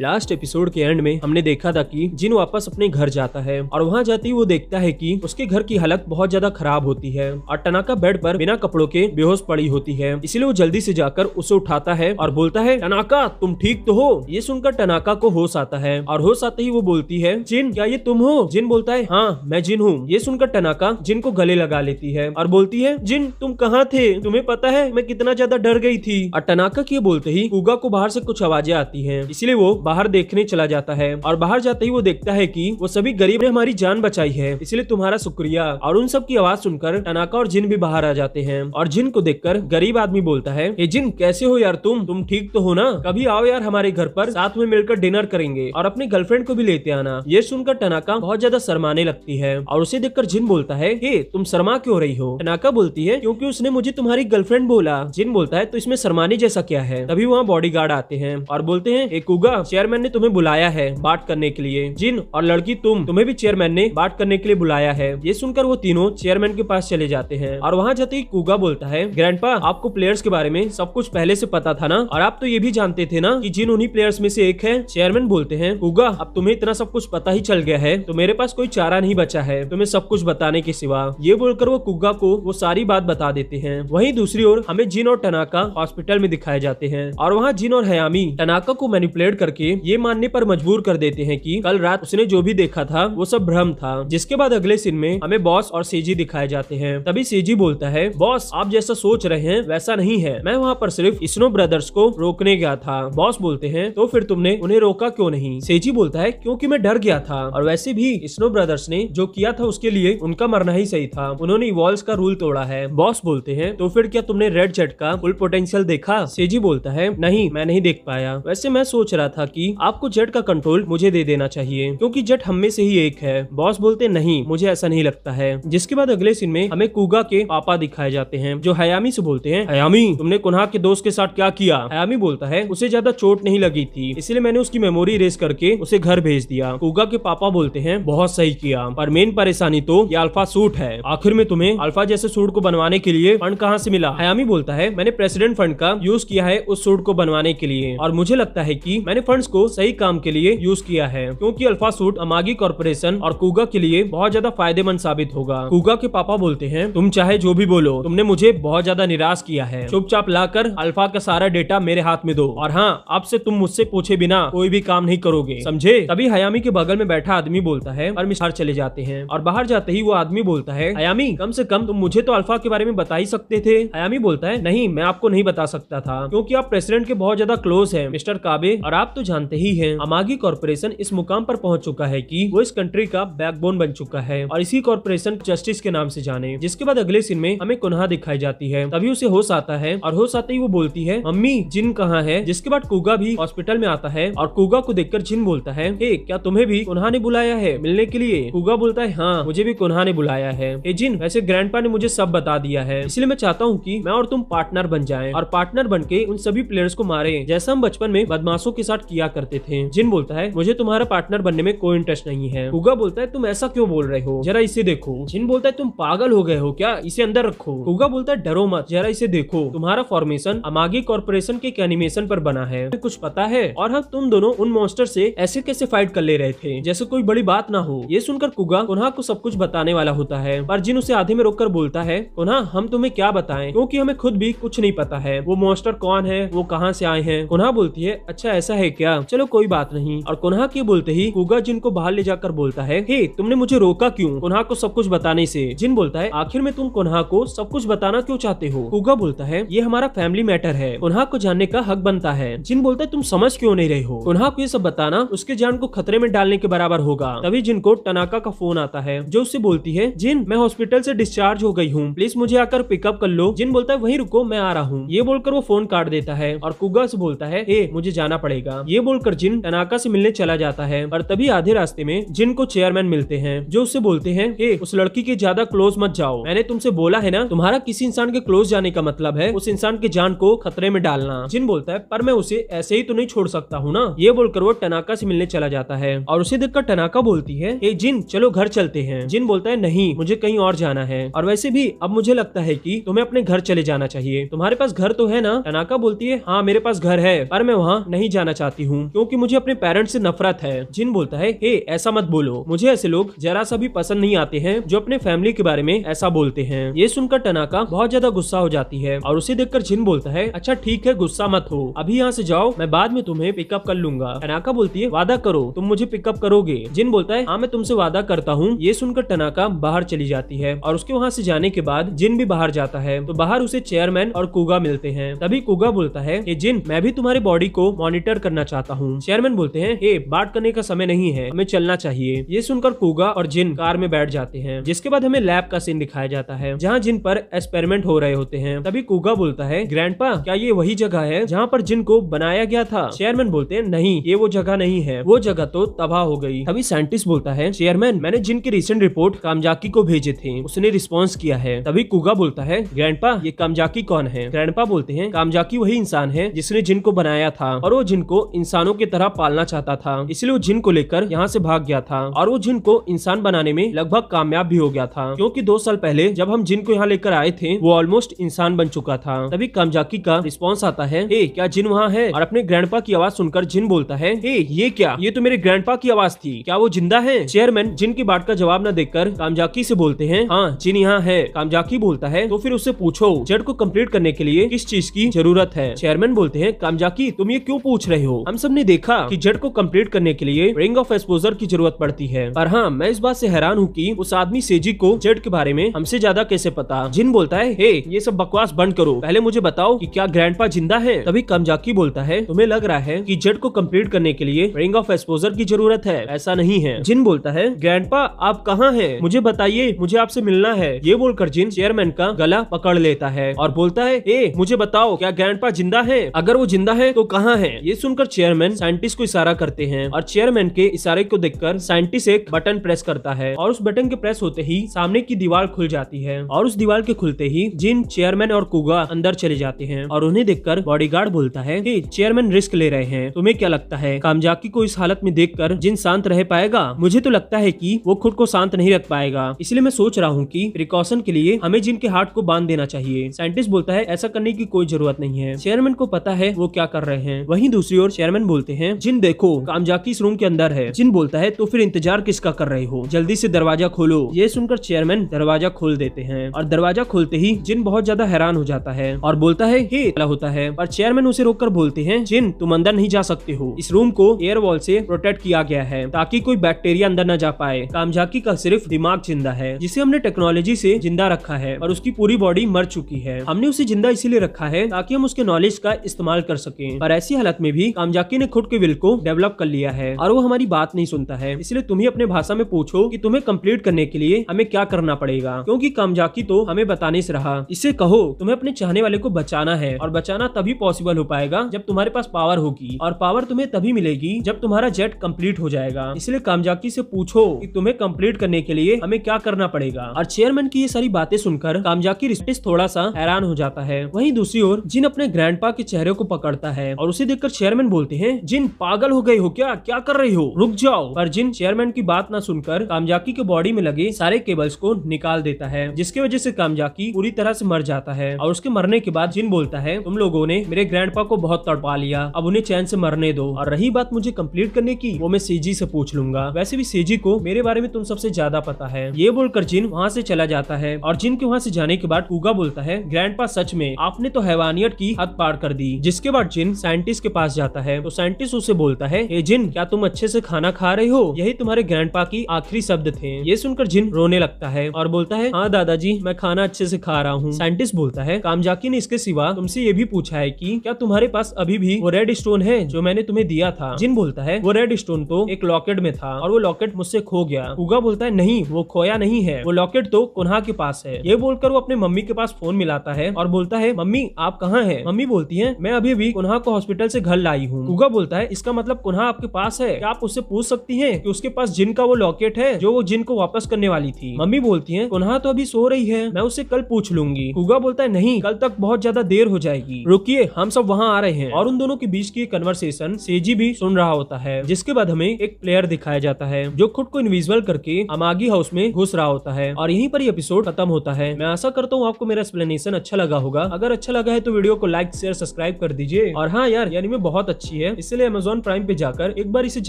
last episode के and में हमने देखा था कि जिन वापस अपने घर जाता है और वहाँ जाते ही वो देखता है कि उसके घर की हालत बहुत ज्यादा खराब होती है और टनाका बेड पर बिना कपड़ों के बेहोश पड़ी होती है इसलिए वो जल्दी से जाकर उसे उठाता है और बोलता है टनाका तुम ठीक तो हो ये सुनकर टनाका को होश आता है और होश आते ही वो बोलती है जिन क्या ये तुम हो जिन बोलता है हाँ मैं जिन हूँ ये सुनकर टनाका जिन को गले लगा लेती है और बोलती है जिन तुम कहाँ थे तुम्हें पता है मैं कितना ज्यादा डर गई थी और टनाका के बोलते ही उगा को बाहर से कुछ आवाजें आती है इसलिए वो बाहर देखने चला जाता है और बाहर जाते ही वो देखता है की वो सभी गरीब ने हमारी जान बचाई है इसलिए तुम्हारा शुक्रिया और उन सब की आवाज सुनकर टनाका और जिन भी बाहर आ जाते हैं और जिन को देखकर गरीब आदमी बोलता है ये जिन कैसे हो यार तुम तुम ठीक तो हो ना कभी आओ यार हमारे घर पर साथ में मिलकर डिनर करेंगे और अपने गर्लफ्रेंड को भी लेते आना ये सुनकर टनाका बहुत ज्यादा शर्माने लगती है और उसे देखकर जिन बोलता है हे तुम शर्मा क्यों रही हो टनाका बोलती है क्योंकि उसने मुझे तुम्हारी गर्लफ्रेंड बोला जिन बोलता है तो इसमें शर्माने जैसा क्या है तभी वहाँ बॉडी आते हैं और बोलते हैं एक उगा चेयरमैन ने तुम्हें बुलाया है बात करने के लिए जिन और लड़की तुम तुम्हें भी चेयरमैन ने बात करने के लिए बुलाया है ये सुनकर वो तीनों चेयरमैन के पास चले जाते हैं और वहाँ जाते ही कुगा बोलता है ग्रैंड आपको प्लेयर्स के बारे में सब कुछ पहले ऐसी पता था ना और आप तो ये भी जानते थे ना की जिन उन्हीं प्लेयर्स में से एक है चेयरमैन बोलते हैं कुगा अब तुम्हें इतना सब कुछ पता ही चल गया है तो मेरे पास कोई चारा नहीं बचा है तुम्हें सब कुछ बताने के सिवा ये बोलकर वो कुगा को वो सारी बात बता देते हैं वहीं दूसरी ओर हमें जिन और टनाका हॉस्पिटल में दिखाए जाते हैं और वहाँ जिन और हयामी टनाका को मैनिपुलेट करके करके ये मानने पर मजबूर कर देते हैं कि कल रात उसने जो भी देखा था वो सब भ्रम था जिसके बाद अगले सीन में हमें बॉस और सेजी दिखाए जाते हैं तभी सेजी बोलता है बॉस आप जैसा सोच रहे हैं वैसा नहीं है मैं वहाँ पर सिर्फ स्नो ब्रदर्स को रोकने गया था बॉस बोलते हैं तो फिर तुमने उन्हें रोका क्यों नहीं सेजी बोलता है क्योंकि मैं डर गया था और वैसे भी स्नो ब्रदर्स ने जो किया था उसके लिए उनका मरना ही सही था उन्होंने वॉल्स का रूल तोड़ा है बॉस बोलते हैं तो फिर क्या तुमने रेड जेट का फुल पोटेंशियल देखा सेजी बोलता है नहीं मैं नहीं देख पाया वैसे मैं सोच रहा था कि आपको जेट का कंट्रोल मुझे दे देना चाहिए क्योंकि जेट हम में से ही एक है बॉस बोलते नहीं मुझे ऐसा नहीं लगता है जिसके बाद अगले सीन में हमें कुगा के पापा दिखाए जाते हैं जो हयामी से बोलते हैं हयामी तुमने कुन्हा के दोस्त के साथ क्या किया हयामी बोलता है उसे ज्यादा चोट नहीं लगी थी इसलिए मैंने उसकी मेमोरी रेस करके उसे घर भेज दिया कूगा के पापा बोलते हैं बहुत सही किया पर मेन परेशानी तो ये अल्फा सूट है आखिर में तुम्हें अल्फा जैसे सूट को बनवाने के लिए फंड कहाँ से मिला हयामी बोलता है मैंने प्रेसिडेंट फंड का यूज किया है उस सूट को बनवाने के लिए और मुझे लगता है की मैंने फंड फंड्स को सही काम के लिए यूज किया है क्योंकि अल्फा सूट अमागी कॉर्पोरेशन और कुगा के लिए बहुत ज्यादा फायदेमंद साबित होगा कुगा के पापा बोलते हैं तुम चाहे जो भी बोलो तुमने मुझे बहुत ज्यादा निराश किया है चुपचाप लाकर अल्फा का सारा डेटा मेरे हाथ में दो और हाँ अब से तुम मुझसे पूछे बिना कोई भी काम नहीं करोगे समझे तभी हयामी के बगल में बैठा आदमी बोलता है और मिसार चले जाते हैं और बाहर जाते ही वो आदमी बोलता है हयामी कम से कम तुम मुझे तो अल्फा के बारे में बता ही सकते थे हयामी बोलता है नहीं मैं आपको नहीं बता सकता था क्योंकि आप प्रेसिडेंट के बहुत ज्यादा क्लोज है मिस्टर काबे और आप तो जानते ही है अमागी कॉरपोरेशन इस मुकाम पर पहुंच चुका है की वो इस कंट्री का बैकबोन बन चुका है और इसी कॉरपोरेशन जस्टिस के नाम से जाने जिसके बाद अगले सीन में हमें कुन्हा दिखाई जाती है तभी उसे होश आता है और होश आते ही वो बोलती है मम्मी जिन कहाँ है जिसके बाद कुगा भी हॉस्पिटल में आता है और कुगा को देखकर जिन बोलता है हे क्या तुम्हें भी कुन्हा ने बुलाया है मिलने के लिए कुगा बोलता है हाँ मुझे भी कुन्हा ने बुलाया है ए जिन वैसे ग्रैंड ने मुझे सब बता दिया है इसलिए मैं चाहता हूँ की मैं और तुम पार्टनर बन जाए और पार्टनर बन के उन सभी प्लेयर्स को मारे जैसा हम बचपन में बदमाशों के साथ किया किया करते थे जिन बोलता है मुझे तुम्हारा पार्टनर बनने में कोई इंटरेस्ट नहीं है उगा बोलता है तुम ऐसा क्यों बोल रहे हो जरा इसे देखो जिन बोलता है तुम पागल हो गए हो क्या इसे अंदर रखो उगा बोलता है डरो मत जरा इसे देखो तुम्हारा फॉर्मेशन अमागी कॉर्पोरेशन के एनिमेशन पर बना है कुछ पता है और हम हाँ, तुम दोनों उन मॉन्स्टर से ऐसे कैसे फाइट कर ले रहे थे जैसे कोई बड़ी बात ना हो ये सुनकर कुगा उन्हा को सब कुछ बताने वाला होता है पर जिन उसे आधे में रोककर बोलता है उन्हा हम तुम्हें क्या बताएं क्योंकि हमें खुद भी कुछ नहीं पता है वो मॉन्स्टर कौन है वो कहाँ से आए हैं उन्हा बोलती है अच्छा ऐसा है क्या गया चलो कोई बात नहीं और कोनहा के बोलते ही कुगा जिन को बाहर ले जाकर बोलता है हे तुमने मुझे रोका क्यूँ कोनहा को सब कुछ बताने से जिन बोलता है आखिर में तुम कोनहा को सब कुछ बताना क्यों चाहते हो कुगा बोलता है ये हमारा फैमिली मैटर है कोनहा को जानने का हक बनता है जिन बोलता है तुम समझ क्यों नहीं रहे हो कोनहा को ये सब बताना उसके जान को खतरे में डालने के बराबर होगा तभी जिनको टनाका का फोन आता है जो उससे बोलती है जिन मैं हॉस्पिटल से डिस्चार्ज हो गई हूँ प्लीज मुझे आकर पिकअप कर लो जिन बोलता है वहीं रुको मैं आ रहा हूँ ये बोलकर वो फोन काट देता है और कुगा से बोलता है ए, मुझे जाना पड़ेगा ये ये बोलकर जिन टनाका से मिलने चला जाता है और तभी आधे रास्ते में जिन को चेयरमैन मिलते हैं जो उससे बोलते हैं हे उस लड़की के ज्यादा क्लोज मत जाओ मैंने तुमसे बोला है ना तुम्हारा किसी इंसान के क्लोज जाने का मतलब है उस इंसान की जान को खतरे में डालना जिन बोलता है पर मैं उसे ऐसे ही तो नहीं छोड़ सकता हूँ ना ये बोलकर वो टनाका से मिलने चला जाता है और उसे देखकर टनाका बोलती है हे जिन चलो घर चलते हैं जिन बोलता है नहीं मुझे कहीं और जाना है और वैसे भी अब मुझे लगता है की तुम्हें अपने घर चले जाना चाहिए तुम्हारे पास घर तो है ना टनाका बोलती है हाँ मेरे पास घर है पर मैं वहाँ नहीं जाना चाहती करती हूँ क्योंकि मुझे अपने पेरेंट्स से नफरत है जिन बोलता है हे ऐसा मत बोलो मुझे ऐसे लोग जरा सा भी पसंद नहीं आते हैं जो अपने फैमिली के बारे में ऐसा बोलते हैं ये सुनकर टनाका बहुत ज्यादा गुस्सा हो जाती है और उसे देखकर जिन बोलता है अच्छा ठीक है गुस्सा मत हो अभी यहाँ से जाओ मैं बाद में तुम्हें पिकअप कर लूंगा टनाका बोलती है वादा करो तुम मुझे पिकअप करोगे जिन बोलता है हाँ मैं तुमसे वादा करता हूँ ये सुनकर टनाका बाहर चली जाती है और उसके वहाँ से जाने के बाद जिन भी बाहर जाता है तो बाहर उसे चेयरमैन और कुगा मिलते हैं तभी कुगा बोलता है कि जिन मैं भी तुम्हारी बॉडी को मॉनिटर करना चाहता हूँ चेयरमैन बोलते हैं हे बात करने का समय नहीं है हमें चलना चाहिए ये सुनकर कोगा और जिन कार में बैठ जाते हैं जिसके बाद हमें लैब का सीन दिखाया जाता है जहाँ जिन पर एक्सपेरिमेंट हो रहे होते हैं तभी कोगा बोलता है ग्रैंड क्या ये वही जगह है जहाँ पर जिन को बनाया गया था चेयरमैन बोलते हैं नहीं ये वो जगह नहीं है वो जगह तो तबाह हो गई तभी साइंटिस्ट बोलता है चेयरमैन मैंने जिन की रिसेंट रिपोर्ट कामजाकी को भेजे थे उसने रिस्पॉन्स किया है तभी कुगा बोलता है ग्रैंड ये कामजाकी कौन है ग्रैंड बोलते हैं कामजाकी वही इंसान है जिसने जिन को बनाया था और वो जिनको इंसानों की तरह पालना चाहता था इसलिए वो जिन को लेकर यहाँ से भाग गया था और वो जिन को इंसान बनाने में लगभग कामयाब भी हो गया था क्योंकि दो साल पहले जब हम जिन को यहाँ लेकर आए थे वो ऑलमोस्ट इंसान बन चुका था तभी कामजाकी का रिस्पॉन्स आता है ए क्या जिन वहाँ है और अपने ग्रैंड की आवाज सुनकर जिन बोलता है ए ये क्या ये तो मेरे ग्रैंड की आवाज थी क्या वो जिंदा है चेयरमैन जिन की बात का जवाब न देकर कामजाकी से बोलते हैं हाँ जिन यहाँ है कामजाकी बोलता है तो फिर उससे पूछो जेड को कम्प्लीट करने के लिए किस चीज की जरूरत है चेयरमैन बोलते हैं कामजाकी तुम ये क्यों पूछ रहे हो हम सब ने देखा कि जड़ को कंप्लीट करने के लिए रिंग ऑफ एक्सपोजर की जरूरत पड़ती है और हाँ मैं इस बात से हैरान हूँ कि उस आदमी सेजी को जड़ के बारे में हमसे ज्यादा कैसे पता जिन बोलता है हे ये सब बकवास बंद करो पहले मुझे बताओ कि क्या ग्रैंड जिंदा है तभी कमजाकी बोलता है तुम्हें लग रहा है कि जड़ को कम्प्लीट करने के लिए रिंग ऑफ एक्सपोजर की जरूरत है ऐसा नहीं है जिन बोलता है ग्रैंड आप कहाँ है मुझे बताइए मुझे आपसे मिलना है ये बोलकर जिन चेयरमैन का गला पकड़ लेता है और बोलता है ए मुझे बताओ क्या ग्रैंड जिंदा है अगर वो जिंदा है तो कहाँ है ये सुनकर चेयरमैन साइंटिस्ट को इशारा करते हैं और चेयरमैन के इशारे को देखकर साइंटिस्ट एक बटन प्रेस करता है और उस बटन के प्रेस होते ही सामने की दीवार खुल जाती है और उस दीवार के खुलते ही जिन चेयरमैन और कुगा अंदर चले जाते हैं और उन्हें देखकर बॉडीगार्ड बोलता है कि चेयरमैन रिस्क ले रहे हैं तुम्हें क्या लगता है कामजाकी को इस हालत में देख जिन शांत रह पाएगा मुझे तो लगता है की वो खुद को शांत नहीं रख पाएगा इसलिए मैं सोच रहा हूँ की प्रिकॉशन के लिए हमें जिनके हार्ट को बांध देना चाहिए साइंटिस्ट बोलता है ऐसा करने की कोई जरूरत नहीं है चेयरमैन को पता है वो क्या कर रहे हैं वहीं दूसरी ओर चेयरमैन चेयरमैन बोलते हैं जिन देखो जाकी इस रूम के अंदर है जिन बोलता है तो फिर इंतजार किसका कर रहे हो जल्दी से दरवाजा खोलो ये सुनकर चेयरमैन दरवाजा खोल देते हैं और दरवाजा खोलते ही जिन बहुत ज्यादा हैरान हो जाता है और बोलता है हे होता है और चेयरमैन उसे रोक बोलते हैं जिन तुम अंदर नहीं जा सकते हो इस रूम को एयर वॉल से प्रोटेक्ट किया गया है ताकि कोई बैक्टीरिया अंदर न जा पाए कामजाकी का सिर्फ दिमाग जिंदा है जिसे हमने टेक्नोलॉजी से जिंदा रखा है और उसकी पूरी बॉडी मर चुकी है हमने उसे जिंदा इसीलिए रखा है ताकि हम उसके नॉलेज का इस्तेमाल कर सके और ऐसी हालत में भी कामजाकी जाकी ने खुद के विल को डेवलप कर लिया है और वो हमारी बात नहीं सुनता है इसलिए तुम ही अपने भाषा में पूछो कि तुम्हें कंप्लीट करने के लिए हमें क्या करना पड़ेगा क्योंकि कामजाकी तो हमें बताने से रहा इसे कहो तुम्हें अपने चाहने वाले को बचाना है और बचाना तभी पॉसिबल हो पाएगा जब तुम्हारे पास पावर होगी और पावर तुम्हें तभी मिलेगी जब तुम्हारा जेट कम्प्लीट हो जाएगा इसलिए कामजाकी से पूछो कि तुम्हें कम्प्लीट करने के लिए हमें क्या करना पड़ेगा और चेयरमैन की ये सारी बातें सुनकर कामजाकी रिस्पेस थोड़ा सा हैरान हो जाता है वही दूसरी ओर जिन अपने ग्रैंड के चेहरे को पकड़ता है और उसे देखकर चेयरमैन बोलते होते हैं जिन पागल हो गए हो क्या क्या कर रही हो रुक जाओ पर जिन चेयरमैन की बात न सुनकर कामजाकी के बॉडी में लगे सारे केबल्स को निकाल देता है जिसके वजह से कामजाकी पूरी तरह से मर जाता है और उसके मरने के बाद जिन बोलता है तुम लोगों ने मेरे ग्रैंड को बहुत तड़पा लिया अब उन्हें चैन से मरने दो और रही बात मुझे कम्प्लीट करने की वो मैं सेजी से पूछ लूंगा वैसे भी सेजी को मेरे बारे में तुम सबसे ज्यादा पता है ये बोलकर जिन वहाँ से चला जाता है और जिन के वहाँ से जाने के बाद कूगा बोलता है ग्रैंड सच में आपने तो हैवानियत की हद पार कर दी जिसके बाद जिन साइंटिस्ट के पास जाता है है तो साइंटिस्ट उसे बोलता है ए जिन क्या तुम अच्छे से खाना खा रहे हो यही तुम्हारे ग्रैंड की आखिरी शब्द थे ये सुनकर जिन रोने लगता है और बोलता है हाँ दादाजी मैं खाना अच्छे से खा रहा हूँ साइंटिस्ट बोलता है कामजाकी ने इसके सिवा तुमसे ये भी पूछा है की क्या तुम्हारे पास अभी भी वो रेड स्टोन है जो मैंने तुम्हें दिया था जिन बोलता है वो रेड स्टोन तो एक लॉकेट में था और वो लॉकेट मुझसे खो गया उगा बोलता है नहीं वो खोया नहीं है वो लॉकेट तो कोन्हा के पास है ये बोलकर वो अपने मम्मी के पास फोन मिलाता है और बोलता है मम्मी आप कहाँ है मम्मी बोलती है मैं अभी भी कुन्हा को हॉस्पिटल से घर लाई हूँ हूँ कुगा बोलता है इसका मतलब कुन्हा आपके पास है क्या आप उससे पूछ सकती है की उसके पास जिन का वो लॉकेट है जो वो जिन को वापस करने वाली थी मम्मी बोलती है कुन्हा तो अभी सो रही है मैं उसे कल पूछ लूंगी कुगा बोलता है नहीं कल तक बहुत ज्यादा देर हो जाएगी रुकिए हम सब वहाँ आ रहे हैं और उन दोनों के बीच की कन्वर्सेशन सेजी भी सुन रहा होता है जिसके बाद हमें एक प्लेयर दिखाया जाता है जो खुद को इनविजुअल करके अमागी हाउस में घुस रहा होता है और यहीं पर एपिसोड खत्म होता है मैं आशा करता हूँ आपको मेरा एक्सप्लेनेशन अच्छा लगा होगा अगर अच्छा लगा है तो वीडियो को लाइक शेयर सब्सक्राइब कर दीजिए और हाँ यार यानी मैं बहुत अच्छा अच्छी है इसलिए अमेजोन प्राइम पे जाकर एक बार इसे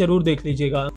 जरूर देख लीजिएगा